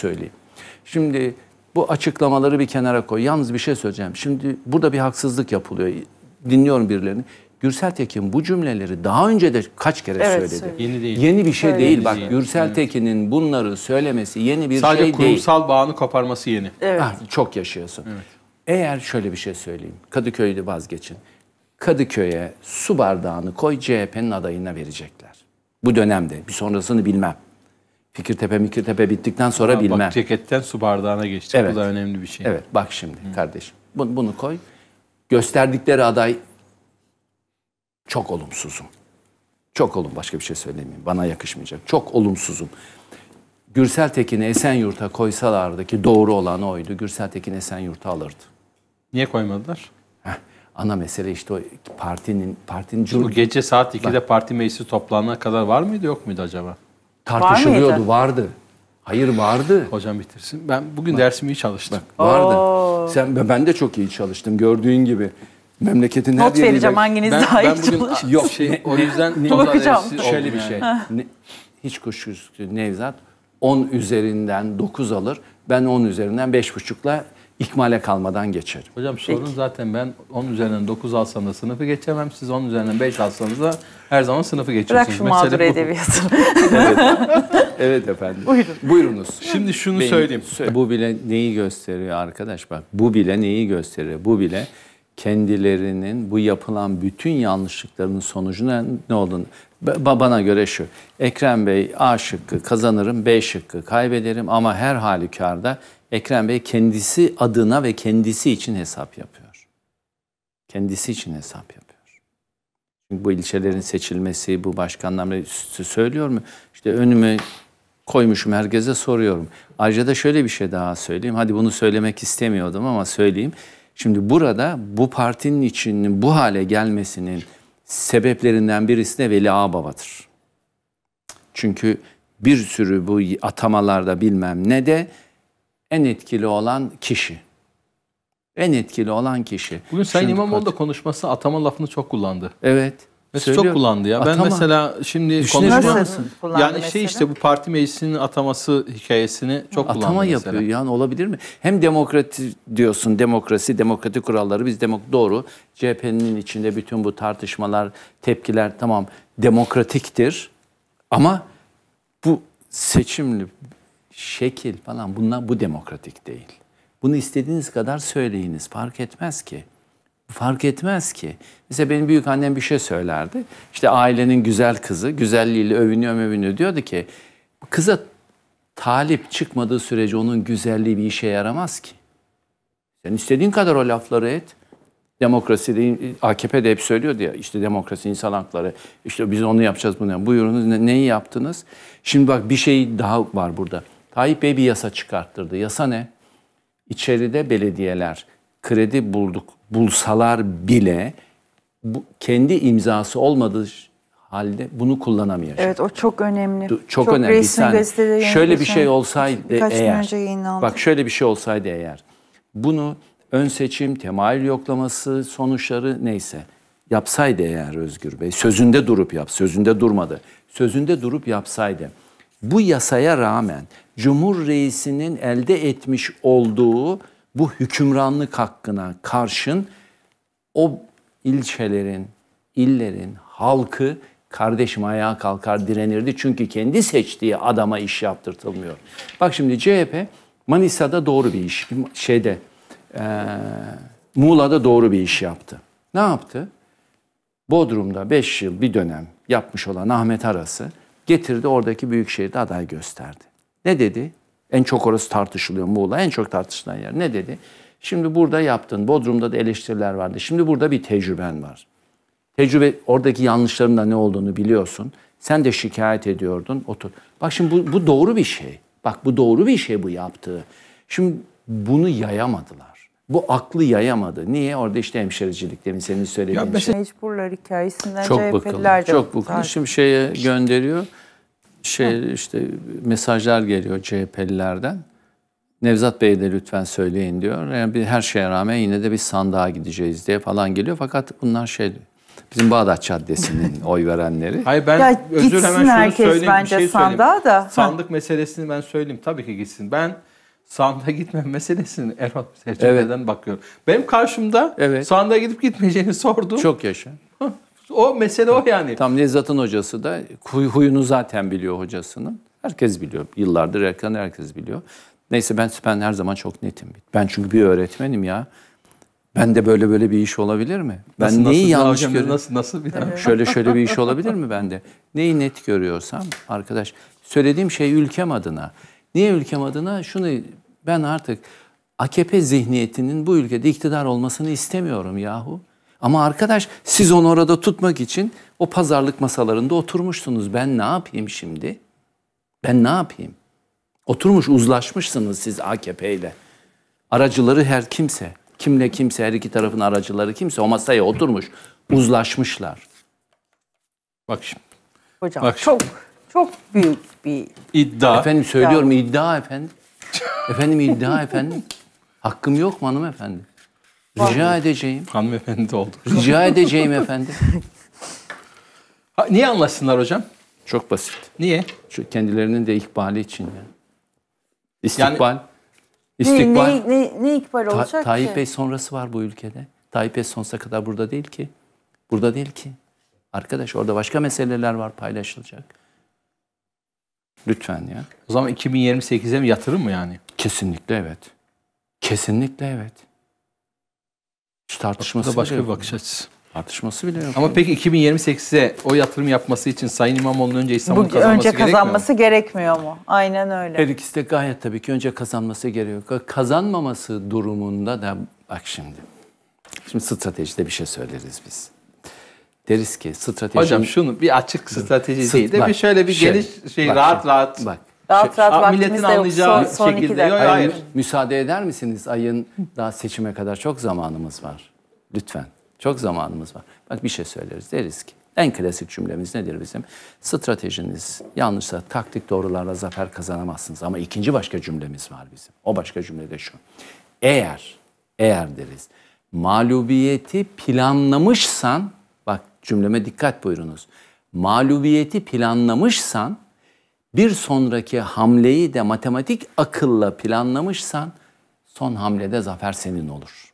söyleyeyim. Şimdi bu açıklamaları bir kenara koy. Yalnız bir şey söyleyeceğim. Şimdi burada bir haksızlık yapılıyor. Dinliyorum birilerini. Gürsel Tekin bu cümleleri daha önce de kaç kere evet, söyledi. söyledi. Yeni değil. Yeni bir şey Öyle değil. Bak Gürsel evet. Tekin'in bunları söylemesi yeni bir Sadece şey değil. Sadece kurumsal bağını koparması yeni. Evet. Ah, çok yaşıyorsun. Evet. Eğer şöyle bir şey söyleyeyim. Kadıköy'de vazgeçin. Kadıköy'e su bardağını koy CHP'nin adayına verecekler. Bu dönemde. Bir sonrasını bilmem. Fikirtepe Mikirtepe bittikten sonra ha, bilmem. Bak ceketten su bardağına geçtik. Evet. Bu da önemli bir şey. Evet bak şimdi Hı. kardeşim bunu, bunu koy. Gösterdikleri aday çok olumsuzum. Çok olum başka bir şey söylemeyeyim. Bana yakışmayacak. Çok olumsuzum. Gürsel Tekin'i Esenyurt'a koysalardı ki doğru olan oydu. Gürsel Tekin Esenyurt'a alırdı. Niye koymadılar? Heh, ana mesele işte o partinin partinin Bu gece saat 2'de Bak. parti meclisi toplanana kadar var mıydı yok muydu acaba? Tartışılıyordu, Var vardı. Hayır vardı. Hocam bitirsin. Ben bugün Bak. dersimi iyi çalıştım. Bak, vardı. Oo. Sen ben de çok iyi çalıştım gördüğün gibi. Memleketin her Not yerinde. vereceğim hanginiz ben, daha ben iyi çalıştınız. Yok şey o yüzden ne, bakacağım. Şöyle bir şey. şey. ne, hiç kuşkusuz Nevzat 10 üzerinden 9 alır. Ben 10 üzerinden 5,5'la ikmale kalmadan geçerim. Hocam sorun Peki. zaten ben 10 üzerinden 9 alsam da sınıfı geçemem. Siz 10 üzerinden 5 alsanız da her zaman sınıfı geçiyorsunuz. Bırak şu Mesela mağdur edebiyatını. evet. evet efendim. Buyurun. Buyurunuz. Şimdi şunu Benim, söyleyeyim. Söyle. Bu bile neyi gösteriyor arkadaş bak. Bu bile neyi gösteriyor? Bu bile kendilerinin bu yapılan bütün yanlışlıkların sonucuna ne olduğunu. Bana göre şu. Ekrem Bey A şıkkı kazanırım, B şıkkı kaybederim ama her halükarda Ekrem Bey kendisi adına ve kendisi için hesap yapıyor. Kendisi için hesap yapıyor bu ilçelerin seçilmesi, bu başkanlarla söylüyor mu? İşte önümü koymuşum herkese soruyorum. Ayrıca da şöyle bir şey daha söyleyeyim. Hadi bunu söylemek istemiyordum ama söyleyeyim. Şimdi burada bu partinin içinin bu hale gelmesinin sebeplerinden birisi de Veli Ağbaba'dır. Çünkü bir sürü bu atamalarda bilmem ne de en etkili olan kişi en etkili olan kişi. Bugün Sayın şimdi İmamoğlu da konuşması atama lafını çok kullandı. Evet. Mesela çok kullandı ya. Atama. Ben mesela şimdi konuşma yani şey işte bu parti meclisinin ataması hikayesini çok Atama kullandı. Atama yapıyor yani olabilir mi? Hem demokrati diyorsun demokrasi, demokratik kuralları biz demok doğru. CHP'nin içinde bütün bu tartışmalar, tepkiler tamam demokratiktir. Ama bu seçimli şekil falan bunlar bu demokratik değil. Bunu istediğiniz kadar söyleyiniz. Fark etmez ki. Fark etmez ki. Mesela benim büyük annem bir şey söylerdi. İşte ailenin güzel kızı, güzelliğiyle övünüyor övünüyor diyordu ki kıza talip çıkmadığı sürece onun güzelliği bir işe yaramaz ki. Sen istediğin kadar o lafları et. Demokrasi de, AKP de hep söylüyor diye. işte demokrasi, insan hakları, işte biz onu yapacağız bunu. Buyurunuz ne, neyi yaptınız? Şimdi bak bir şey daha var burada. Tayyip Bey bir yasa çıkarttırdı. Yasa ne? içeride belediyeler kredi bulduk bulsalar bile bu, kendi imzası olmadığı halde bunu kullanamayacak. Evet o çok önemli. Çok, çok önemli. Resmi yani, şöyle bir şey olsaydı eğer. Bak şöyle bir şey olsaydı eğer. Bunu ön seçim, temayül yoklaması, sonuçları neyse yapsaydı eğer Özgür Bey sözünde durup yap, sözünde durmadı. Sözünde durup yapsaydı bu yasaya rağmen Cumhur Reisi'nin elde etmiş olduğu bu hükümranlık hakkına karşın o ilçelerin, illerin halkı kardeşim ayağa kalkar direnirdi. Çünkü kendi seçtiği adama iş yaptırtılmıyor. Bak şimdi CHP Manisa'da doğru bir iş, şeyde e, Muğla'da doğru bir iş yaptı. Ne yaptı? Bodrum'da 5 yıl bir dönem yapmış olan Ahmet Arası getirdi oradaki büyükşehirde aday gösterdi. Ne dedi? En çok orası tartışılıyor Muğla en çok tartışılan yer. Ne dedi? Şimdi burada yaptın. Bodrum'da da eleştiriler vardı. Şimdi burada bir tecrüben var. Tecrübe oradaki yanlışların da ne olduğunu biliyorsun. Sen de şikayet ediyordun. Otur. Bak şimdi bu, bu doğru bir şey. Bak bu doğru bir şey bu yaptığı. Şimdi bunu yayamadılar bu aklı yayamadı. Niye? Orada işte hemşericilik demin senin söylediğin ya şey. Mecburlar hikayesinden çok CHP'liler Çok bıkıldı. Şimdi şeye gönderiyor. Şey işte mesajlar geliyor CHP'lilerden. Nevzat Bey de lütfen söyleyin diyor. Yani bir, her şeye rağmen yine de bir sandığa gideceğiz diye falan geliyor. Fakat bunlar şey bizim Bağdat Caddesi'nin oy verenleri. Hayır ben ya, özür hemen şunu herkes Bence bir şey sandığa da. Sandık meselesini ben söyleyeyim. Tabii ki gitsin. Ben sanda gitmem meselesini Erol Serçebe'den evet. bakıyorum. Benim karşımda evet. sanda gidip gitmeyeceğini sordu. Çok yaşa. o mesele o yani. Tam Nezat'ın hocası da huyunu zaten biliyor hocasının. Herkes biliyor. Yıllardır Erkan herkes biliyor. Neyse ben ben her zaman çok netim. Ben çünkü bir öğretmenim ya. Ben de böyle böyle bir iş olabilir mi? Ben nasıl, neyi nasıl, yanlış hocam, görüyorum? Nasıl nasıl bir evet. Şöyle şöyle bir iş olabilir mi bende? Neyi net görüyorsam arkadaş söylediğim şey ülkem adına. Niye ülkem adına? Şunu ben artık AKP zihniyetinin bu ülkede iktidar olmasını istemiyorum yahu. Ama arkadaş siz onu orada tutmak için o pazarlık masalarında oturmuşsunuz. Ben ne yapayım şimdi? Ben ne yapayım? Oturmuş uzlaşmışsınız siz AKP ile. Aracıları her kimse. Kimle kimse her iki tarafın aracıları kimse o masaya oturmuş. Uzlaşmışlar. Bak şimdi. Hocam Bak şimdi. çok çok büyük bir... İddia. Efendim söylüyorum iddia efendim. efendim iddia efendim. Hakkım yok mu hanımefendi? Rica Var. edeceğim. Hanımefendi oldu. Rica edeceğim efendim. Ha, niye anlasınlar hocam? Çok basit. Niye? Şu kendilerinin de ikbali için ya. İstikbal. Yani... İstikbal. Ne, ne, ne, ne ikbal olacak Ta, Tayyip ki? Bey sonrası var bu ülkede. Tayyip Bey sonsuza kadar burada değil ki. Burada değil ki. Arkadaş orada başka meseleler var paylaşılacak. Lütfen ya. O zaman 2028'e mi yatırım mı yani? Kesinlikle evet. Kesinlikle evet. Hiç tartışması da başka bir bakış açısı. Tartışması bile yok. Ama peki 2028'e o yatırım yapması için Sayın İmamoğlu'nun önce İstanbul'u kazanması önce gerekmiyor kazanması mu? gerekmiyor mu? Aynen öyle. Her ikisi de gayet tabii ki önce kazanması gerekiyor. Kazanmaması durumunda da bak şimdi. Şimdi stratejide bir şey söyleriz biz deriz ki strateji... Hocam şunu bir açık strateji St- değil de bak, bir şöyle bir şöyle, şey bak, rahat rahat... Bak, Rahat rahat Aa, milletin anlayacağı son, son şekilde. Yok, hayır. hayır. Müsaade eder misiniz? Ayın daha seçime kadar çok zamanımız var. Lütfen. Çok zamanımız var. Bak bir şey söyleriz. Deriz ki en klasik cümlemiz nedir bizim? Stratejiniz yanlışsa taktik doğrularla zafer kazanamazsınız. Ama ikinci başka cümlemiz var bizim. O başka cümle de şu. Eğer, eğer deriz mağlubiyeti planlamışsan Cümleme dikkat buyurunuz. Mağlubiyeti planlamışsan, bir sonraki hamleyi de matematik akılla planlamışsan son hamlede zafer senin olur.''